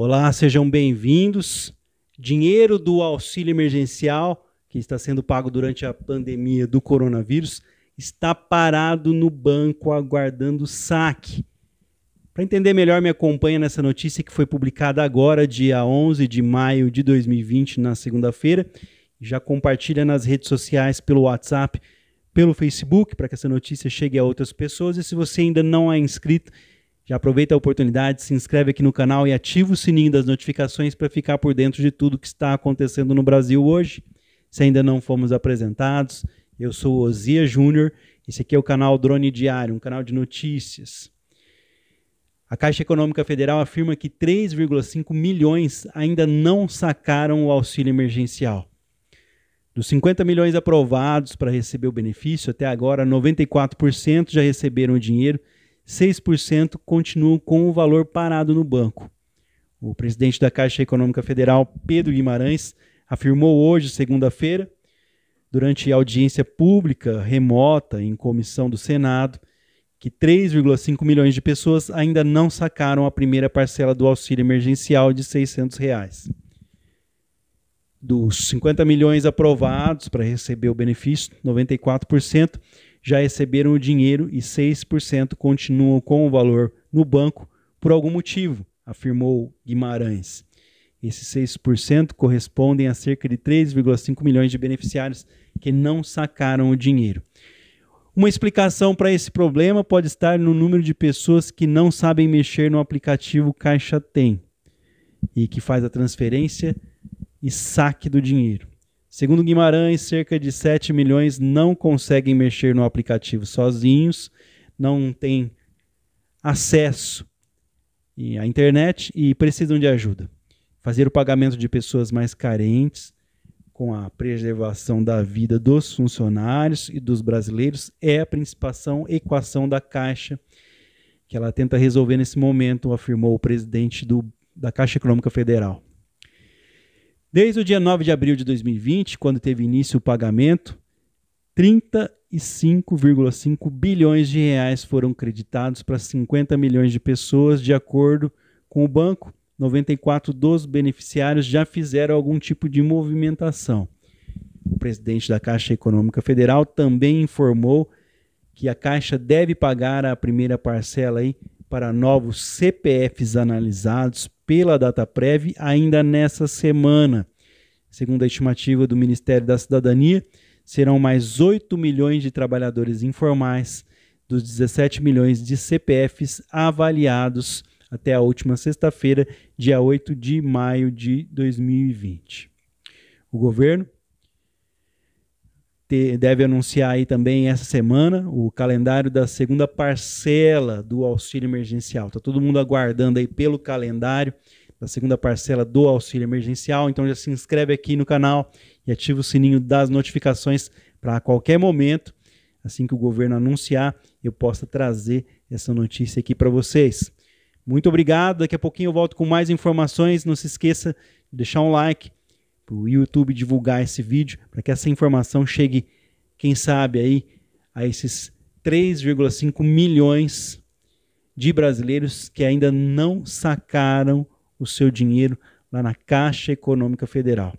Olá, sejam bem-vindos. Dinheiro do auxílio emergencial, que está sendo pago durante a pandemia do coronavírus, está parado no banco aguardando saque. Para entender melhor, me acompanha nessa notícia que foi publicada agora, dia 11 de maio de 2020, na segunda-feira. Já compartilha nas redes sociais, pelo WhatsApp, pelo Facebook, para que essa notícia chegue a outras pessoas. E se você ainda não é inscrito, já aproveita a oportunidade, se inscreve aqui no canal e ativa o sininho das notificações para ficar por dentro de tudo que está acontecendo no Brasil hoje. Se ainda não fomos apresentados, eu sou Ozia Júnior. Esse aqui é o canal Drone Diário, um canal de notícias. A Caixa Econômica Federal afirma que 3,5 milhões ainda não sacaram o auxílio emergencial. Dos 50 milhões aprovados para receber o benefício, até agora 94% já receberam o dinheiro 6% continuam com o valor parado no banco. O presidente da Caixa Econômica Federal, Pedro Guimarães, afirmou hoje, segunda-feira, durante audiência pública remota em comissão do Senado, que 3,5 milhões de pessoas ainda não sacaram a primeira parcela do auxílio emergencial de R$ 600. Reais. Dos 50 milhões aprovados para receber o benefício, 94% já receberam o dinheiro e 6% continuam com o valor no banco por algum motivo, afirmou Guimarães. Esses 6% correspondem a cerca de 3,5 milhões de beneficiários que não sacaram o dinheiro. Uma explicação para esse problema pode estar no número de pessoas que não sabem mexer no aplicativo Caixa Tem e que faz a transferência e saque do dinheiro. Segundo Guimarães, cerca de 7 milhões não conseguem mexer no aplicativo sozinhos, não têm acesso à internet e precisam de ajuda. Fazer o pagamento de pessoas mais carentes com a preservação da vida dos funcionários e dos brasileiros é a principal equação da Caixa que ela tenta resolver nesse momento, afirmou o presidente do, da Caixa Econômica Federal. Desde o dia 9 de abril de 2020, quando teve início o pagamento, 35,5 bilhões de reais foram creditados para 50 milhões de pessoas, de acordo com o banco. 94 dos beneficiários já fizeram algum tipo de movimentação. O presidente da Caixa Econômica Federal também informou que a Caixa deve pagar a primeira parcela aí para novos CPFs analisados pela data prévia ainda nessa semana. Segundo a estimativa do Ministério da Cidadania, serão mais 8 milhões de trabalhadores informais dos 17 milhões de CPFs avaliados até a última sexta-feira, dia 8 de maio de 2020. O governo ter, deve anunciar aí também essa semana o calendário da segunda parcela do auxílio emergencial. Está todo mundo aguardando aí pelo calendário da segunda parcela do auxílio emergencial. Então já se inscreve aqui no canal e ativa o sininho das notificações para qualquer momento, assim que o governo anunciar, eu possa trazer essa notícia aqui para vocês. Muito obrigado. Daqui a pouquinho eu volto com mais informações. Não se esqueça de deixar um like para o YouTube divulgar esse vídeo, para que essa informação chegue, quem sabe, aí a esses 3,5 milhões de brasileiros que ainda não sacaram o seu dinheiro lá na Caixa Econômica Federal.